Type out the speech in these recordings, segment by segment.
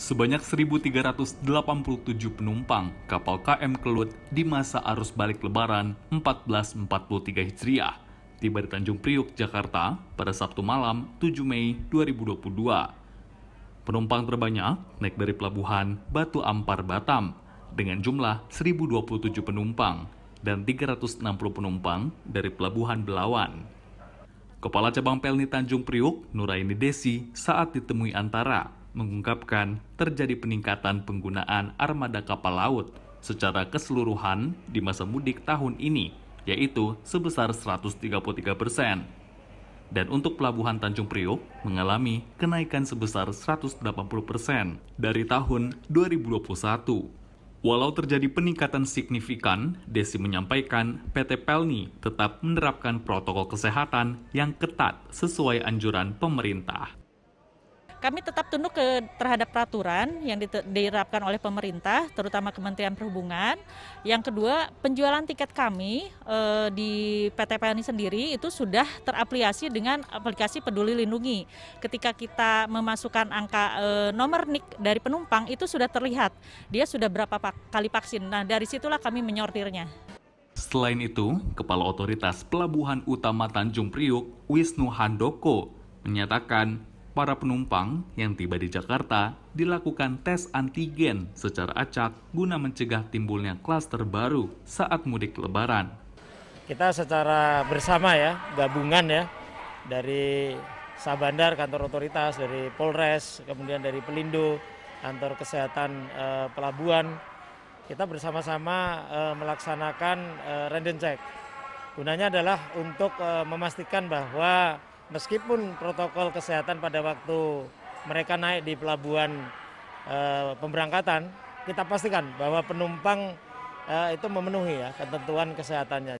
sebanyak 1.387 penumpang kapal KM Kelut di masa arus balik lebaran 1443 Hijriah tiba di Tanjung Priuk, Jakarta pada Sabtu malam 7 Mei 2022. Penumpang terbanyak naik dari pelabuhan Batu Ampar Batam dengan jumlah 1027 penumpang dan 360 penumpang dari pelabuhan Belawan. Kepala Cabang Pelni Tanjung Priuk, Nuraini Desi, saat ditemui antara mengungkapkan terjadi peningkatan penggunaan armada kapal laut secara keseluruhan di masa mudik tahun ini, yaitu sebesar 133 persen. Dan untuk Pelabuhan Tanjung Priok mengalami kenaikan sebesar 180 persen dari tahun 2021. Walau terjadi peningkatan signifikan, Desi menyampaikan PT Pelni tetap menerapkan protokol kesehatan yang ketat sesuai anjuran pemerintah kami tetap tunduk ke terhadap peraturan yang diterapkan oleh pemerintah, terutama Kementerian Perhubungan. Yang kedua, penjualan tiket kami e, di PT PLN sendiri itu sudah teraplikasi dengan aplikasi Peduli Lindungi. Ketika kita memasukkan angka e, nomor NIK dari penumpang itu sudah terlihat dia sudah berapa kali vaksin. Nah, dari situlah kami menyortirnya. Selain itu, Kepala Otoritas Pelabuhan Utama Tanjung Priuk, Wisnu Handoko, menyatakan para penumpang yang tiba di Jakarta dilakukan tes antigen secara acak guna mencegah timbulnya klaster baru saat mudik lebaran. Kita secara bersama ya, gabungan ya, dari Sabandar, kantor otoritas, dari Polres, kemudian dari Pelindo, kantor kesehatan e, pelabuhan, kita bersama-sama e, melaksanakan e, random check. Gunanya adalah untuk e, memastikan bahwa meskipun protokol kesehatan pada waktu mereka naik di pelabuhan e, pemberangkatan, kita pastikan bahwa penumpang e, itu memenuhi ya ketentuan kesehatannya.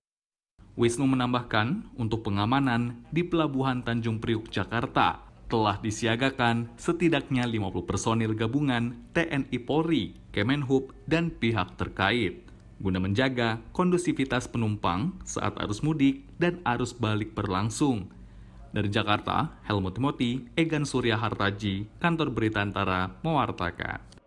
Wisnu menambahkan, untuk pengamanan di Pelabuhan Tanjung Priuk, Jakarta, telah disiagakan setidaknya 50 personil gabungan TNI Polri, Kemenhub, dan pihak terkait guna menjaga kondusivitas penumpang saat arus mudik dan arus balik berlangsung dari Jakarta, Helmut Moti, Egan Surya Hartaji, Kantor Berita Antara, mewartakan.